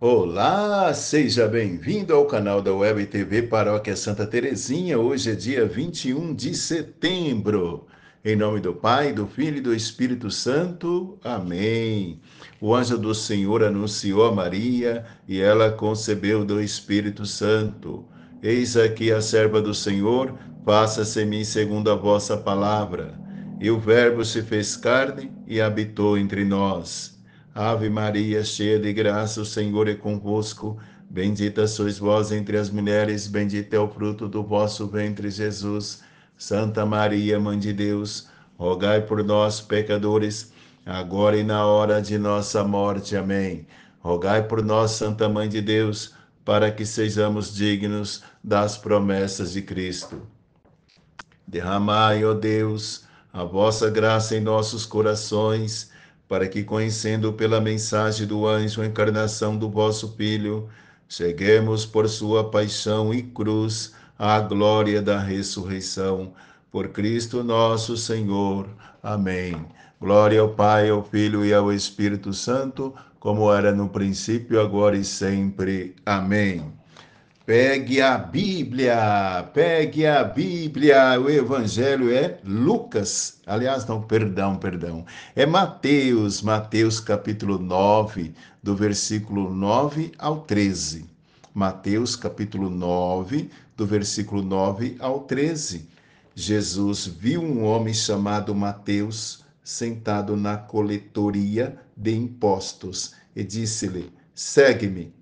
Olá, seja bem-vindo ao canal da Web TV Paróquia Santa Terezinha. Hoje é dia 21 de setembro. Em nome do Pai, do Filho e do Espírito Santo. Amém. O anjo do Senhor anunciou a Maria e ela concebeu do Espírito Santo. Eis aqui a serva do Senhor, faça-se em mim segundo a vossa palavra. E o Verbo se fez carne e habitou entre nós Ave Maria, cheia de graça, o Senhor é convosco. Bendita sois vós entre as mulheres, bendito é o fruto do vosso ventre, Jesus. Santa Maria, Mãe de Deus, rogai por nós, pecadores, agora e na hora de nossa morte. Amém. Rogai por nós, Santa Mãe de Deus, para que sejamos dignos das promessas de Cristo. Derramai, ó Deus, a vossa graça em nossos corações para que, conhecendo pela mensagem do anjo a encarnação do vosso Filho, cheguemos por sua paixão e cruz à glória da ressurreição. Por Cristo nosso Senhor. Amém. Glória ao Pai, ao Filho e ao Espírito Santo, como era no princípio, agora e sempre. Amém. Pegue a Bíblia, pegue a Bíblia. O Evangelho é Lucas. Aliás, não, perdão, perdão. É Mateus, Mateus capítulo 9, do versículo 9 ao 13. Mateus capítulo 9, do versículo 9 ao 13. Jesus viu um homem chamado Mateus sentado na coletoria de impostos e disse-lhe: Segue-me.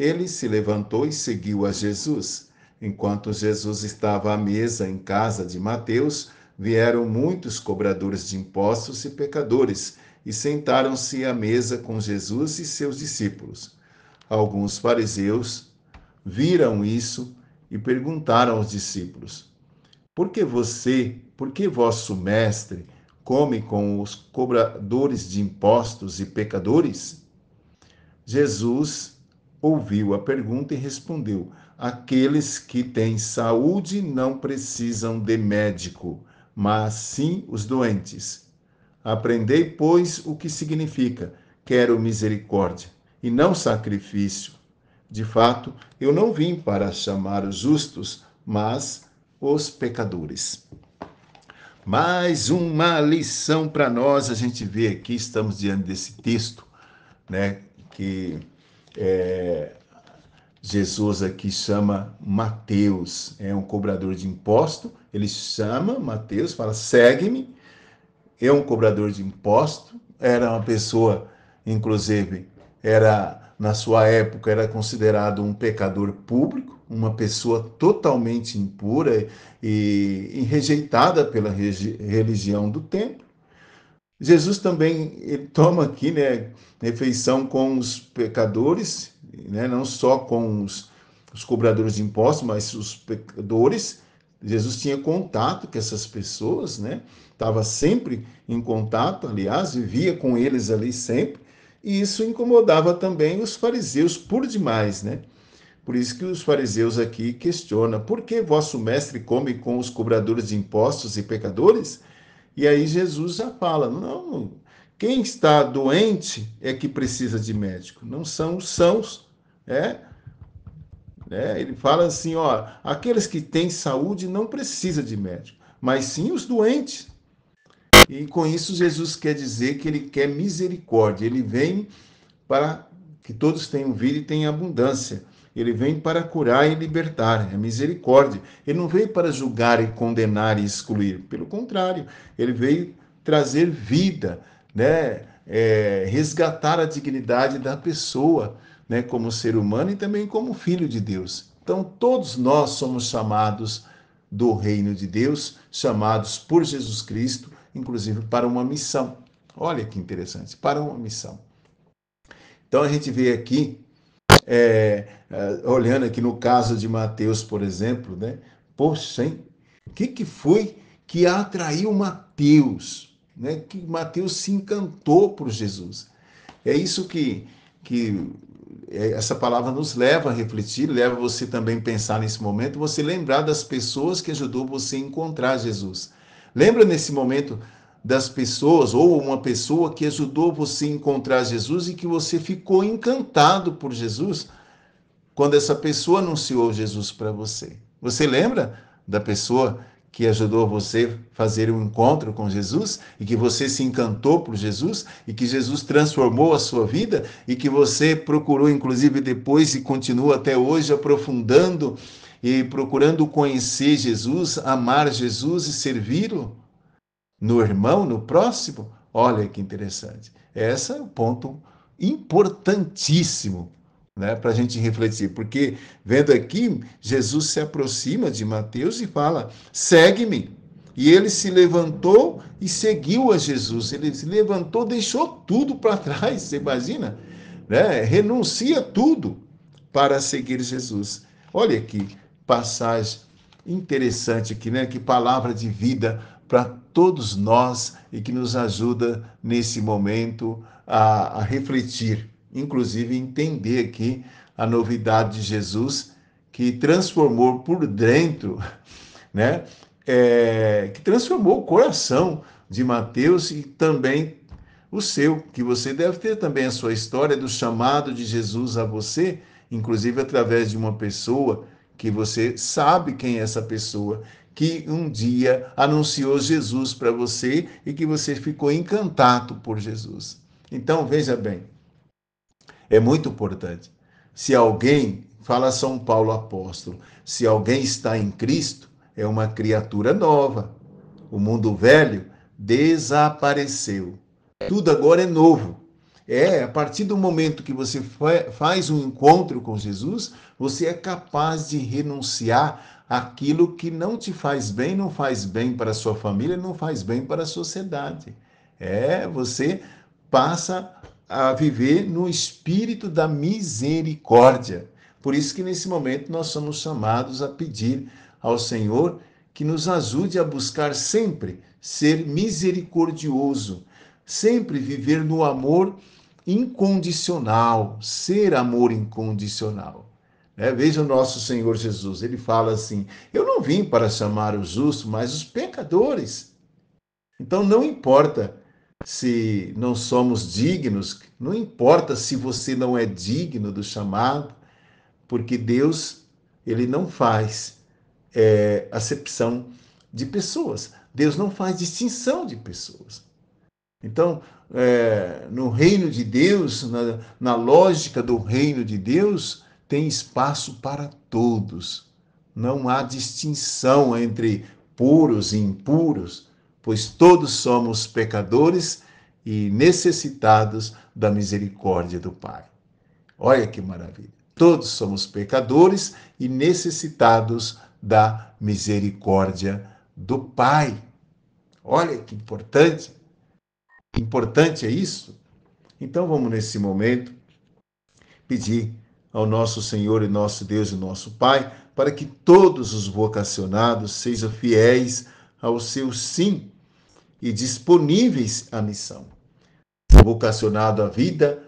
Ele se levantou e seguiu a Jesus. Enquanto Jesus estava à mesa em casa de Mateus, vieram muitos cobradores de impostos e pecadores e sentaram-se à mesa com Jesus e seus discípulos. Alguns fariseus viram isso e perguntaram aos discípulos: Por que você, por que vosso mestre come com os cobradores de impostos e pecadores? Jesus ouviu a pergunta e respondeu: Aqueles que têm saúde não precisam de médico, mas sim os doentes. Aprendei, pois, o que significa: quero misericórdia e não sacrifício. De fato, eu não vim para chamar os justos, mas os pecadores. Mais uma lição para nós, a gente vê aqui, estamos diante desse texto, né, que é, Jesus aqui chama Mateus, é um cobrador de imposto, ele chama Mateus, fala: segue-me. É um cobrador de imposto, era uma pessoa, inclusive, era na sua época era considerado um pecador público, uma pessoa totalmente impura e, e rejeitada pela religião do tempo. Jesus também ele toma aqui, né, refeição com os pecadores, né, não só com os, os cobradores de impostos, mas os pecadores. Jesus tinha contato com essas pessoas, né? Estava sempre em contato, aliás, vivia com eles ali sempre, e isso incomodava também os fariseus por demais, né? Por isso que os fariseus aqui questionam: por que vosso mestre come com os cobradores de impostos e pecadores? E aí Jesus já fala: não, quem está doente é que precisa de médico, não são os sãos, é? é, ele fala assim, ó, aqueles que têm saúde não precisa de médico, mas sim os doentes. E com isso Jesus quer dizer que ele quer misericórdia, ele vem para que todos tenham vida e tenham abundância. Ele vem para curar e libertar, é misericórdia. Ele não veio para julgar e condenar e excluir. Pelo contrário, ele veio trazer vida, né? É, resgatar a dignidade da pessoa, né? Como ser humano e também como filho de Deus. Então, todos nós somos chamados do reino de Deus, chamados por Jesus Cristo, inclusive para uma missão. Olha que interessante, para uma missão. Então a gente vê aqui é, é, olhando aqui no caso de Mateus, por exemplo, né? Poxa, hein? O que, que foi que atraiu Mateus? Né? Que Mateus se encantou por Jesus. É isso que, que é, essa palavra nos leva a refletir, leva você também a pensar nesse momento, você lembrar das pessoas que ajudou você a encontrar Jesus. Lembra nesse momento das pessoas ou uma pessoa que ajudou você a encontrar Jesus e que você ficou encantado por Jesus quando essa pessoa anunciou Jesus para você. Você lembra da pessoa que ajudou você a fazer um encontro com Jesus e que você se encantou por Jesus e que Jesus transformou a sua vida e que você procurou inclusive depois e continua até hoje aprofundando e procurando conhecer Jesus, amar Jesus e servi-lo? no irmão, no próximo, olha que interessante. Esse é um ponto importantíssimo né, para a gente refletir, porque vendo aqui, Jesus se aproxima de Mateus e fala: segue-me. E ele se levantou e seguiu a Jesus. Ele se levantou, deixou tudo para trás, você imagina? Né? Renuncia tudo para seguir Jesus. Olha que passagem interessante aqui, né? Que palavra de vida para todos nós e que nos ajuda nesse momento a, a refletir, inclusive entender aqui a novidade de Jesus que transformou por dentro, né? É, que transformou o coração de Mateus e também o seu, que você deve ter também a sua história do chamado de Jesus a você, inclusive através de uma pessoa que você sabe quem é essa pessoa que um dia anunciou Jesus para você e que você ficou encantado por Jesus. Então, veja bem, é muito importante. Se alguém, fala São Paulo apóstolo, se alguém está em Cristo, é uma criatura nova. O mundo velho desapareceu. Tudo agora é novo. É, a partir do momento que você faz um encontro com Jesus, você é capaz de renunciar àquilo que não te faz bem, não faz bem para a sua família, não faz bem para a sociedade. É, você passa a viver no espírito da misericórdia. Por isso que nesse momento nós somos chamados a pedir ao Senhor que nos ajude a buscar sempre ser misericordioso, sempre viver no amor incondicional, ser amor incondicional. É, veja o nosso Senhor Jesus, ele fala assim: Eu não vim para chamar os justos, mas os pecadores. Então não importa se não somos dignos, não importa se você não é digno do chamado, porque Deus ele não faz é, acepção de pessoas. Deus não faz distinção de pessoas. Então, é, no reino de Deus, na, na lógica do reino de Deus, tem espaço para todos. Não há distinção entre puros e impuros, pois todos somos pecadores e necessitados da misericórdia do Pai. Olha que maravilha! Todos somos pecadores e necessitados da misericórdia do Pai. Olha que importante! Importante é isso? Então vamos nesse momento pedir ao nosso Senhor e nosso Deus e nosso Pai para que todos os vocacionados sejam fiéis ao seu sim e disponíveis à missão. Vocacionado à vida,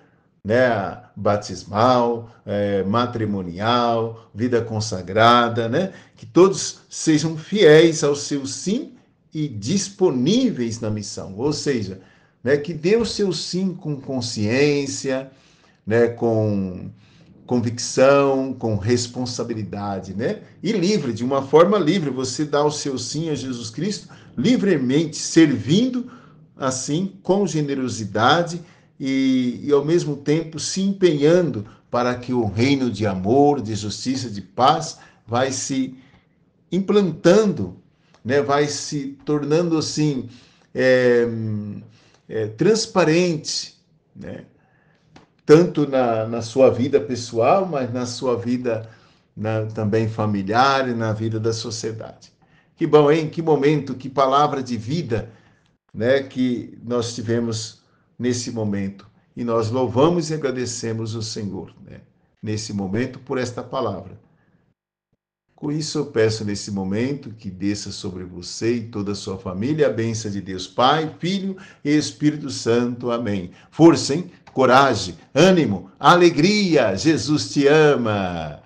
né, batismal, é, matrimonial, vida consagrada, né, que todos sejam fiéis ao seu sim e disponíveis na missão, ou seja, né, que dê o seu sim com consciência, né, com convicção, com responsabilidade, né? E livre, de uma forma livre, você dá o seu sim a Jesus Cristo livremente, servindo assim com generosidade e, e ao mesmo tempo se empenhando para que o reino de amor, de justiça, de paz vai se implantando, né? Vai se tornando assim é, é, transparente, né? tanto na, na sua vida pessoal, mas na sua vida na, também familiar e na vida da sociedade. Que bom, hein? Que momento, que palavra de vida né? que nós tivemos nesse momento. E nós louvamos e agradecemos o Senhor né? nesse momento por esta palavra. Com isso, eu peço nesse momento que desça sobre você e toda a sua família a bênção de Deus Pai, Filho e Espírito Santo. Amém. Força, hein? Coragem, ânimo, alegria. Jesus te ama.